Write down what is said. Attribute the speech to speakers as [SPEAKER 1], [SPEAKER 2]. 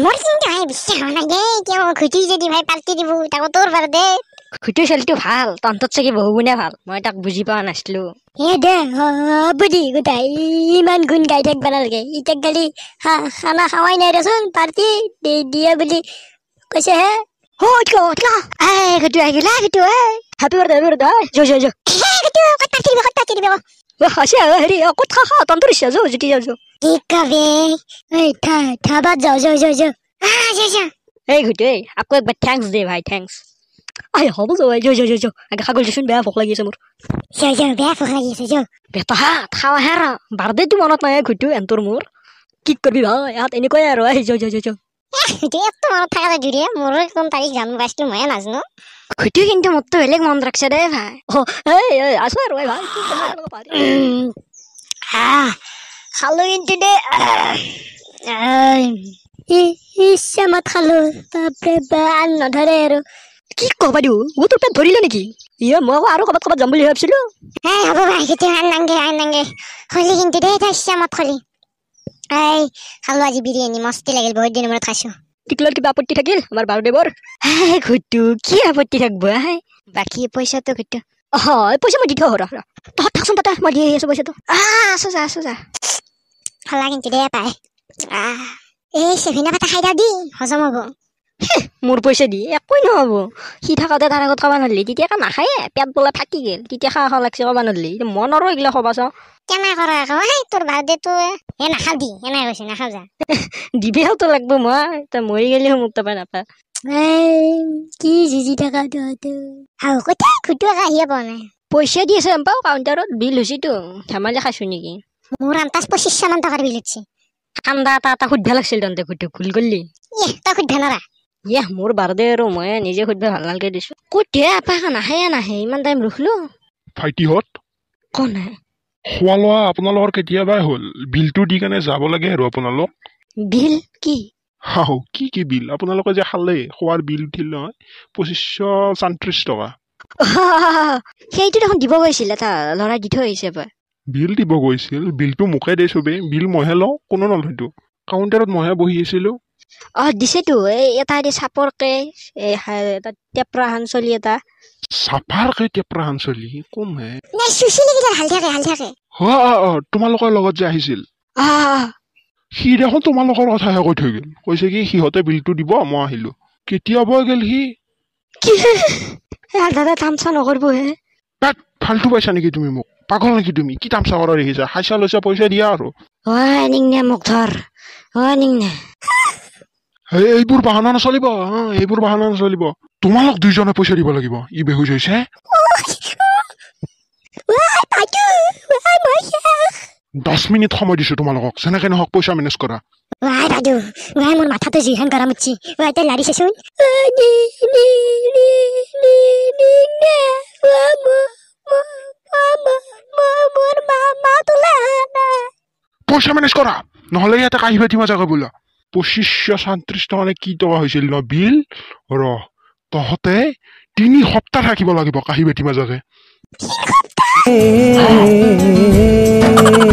[SPEAKER 1] মোৰ চিন্তা হয় বিশ্বাস হোৱা নাই দেই কিয় ঘুটি যদি ভাই পাল্টি দিব তাকো তোৰ বাৰু দে ঘুটি চলিটো ভাল তন্তত চাগে বহু গুণে ভাল মই তাক বুজি পোৱা নাছিলো এ দে বুদি গোটাই ইমান গুণ গাই থাকিব নালাগে ইতাক গালি খানা খাৱাই নাই ৰচোন পাৰ্টি দে দিয়া বুলি কৈছে হে হেটো আহিলা সেইটো হেপি বাৰ্থ হেপি বাৰ্থ হয় জয় জয় জয় কৈ পাৰ্টি দিব কৈ পাৰ্টি দিব বাৰ্থডেটো মনত নাই ঘুটু এণ্টৰ মোৰ কি কৰবি ভাই ইহঁত এনেকুৱাই আৰু মোৰ তাৰিখ জানো মই নাজানো খুটি কিন্তু মোৰতো বেলেগ মন ৰাখছে দে ভাই অ' এই আছো আৰু খালো কিন্তু দে বহুত দিন মূৰত খাইছো টিকলত কিবা আপত্তি থাকিল আমাৰ বাৰুদেৱৰ হাই ঘুটু কি আপত্তি থাকিব বাকী পইচাটো ঘুটু হয় পইচা মই দি থওঁ তহঁত থাকচোন তাতে মই দি আহি আছো পইচাটো আ আছোঁ যা আছো যা হলা কিন্তু দে পায় এই চেভিনৰ কথা খাই দি হজম হ'ব মোৰ পইচা দি একোৱেই নহ'ব সি থাকোঁতে তাৰ আগত খাব নোৱাৰিলে তেতিয়া নাখায়ে পেট বোলে থাকি গল তেতিয়া খা খোৱা লাগিছে ক'ব নোৱাৰিলে মনৰো এইগিলা খবা চাওঁ ঠাণ্ডা এটা সুধিব লাগিছিল তহঁতে ভুল কৰিলি তই সুধিব নোৱাৰা ইয়ে মোৰ বাৰ্থডে আৰু মই নিজে সুধিব ভাল নালাগে দিছো কত হে নাহে ইমান টাইম ৰখিলো ভাইটিহঁত খোৱা
[SPEAKER 2] লোৱা আপোনালোকৰ কেতিয়াবা হ'ল বিলটো দি কেনে যাব লাগে আৰু আপোনালোক বিল কি টকা
[SPEAKER 1] অ দিছেতো এই এটা দি চাপৰকে এটা টেপৰা হান চলি এটা
[SPEAKER 2] চাফাৰকে টেপৰা হান চলি কোন হে
[SPEAKER 1] হাল থাকে হাল থাকে
[SPEAKER 2] অ অ অ তোমালোকৰ লগত যে আহিছিল অ সি দেখোন তোমালোকৰ কথাহে কৈ থৈ গ'ল কৈছে কি সিহঁতে বিলটো দিব মই আহিলো কেতিয়া বৈ গেল সি দাদা তামচা নকৰিব হে তাত ফাল্টু পাইছা নেকি তুমি মোক পাগল নেকি তুমি কি তামচা কৰাৰ আহিছা হাইচা লৈছা পইচা দিয়া আৰু অ নে মোক ধৰ অ নিংনে এইবোৰ বাহানা নচলিব এইবোৰ বাহানা নচলিব তোমালোক দুইজনে পইচা দিব লাগিব ই বেহুজ হৈছে দহ মিনিট সময় দিছো তোমালোকক যেনেকে নহওক পইচা মেনেজ কৰা পইচা মেনেজ কৰা নহ'লে ইয়াতে কাঁহিবা দিমা জাগা বোলা তোৰ শিষ্য টকা নে কি টকা হৈছিল ন বিল ৰহ তহঁতে তিনি সপ্তাহ থাকিব লাগিব কাঁহী বেটি মাজকে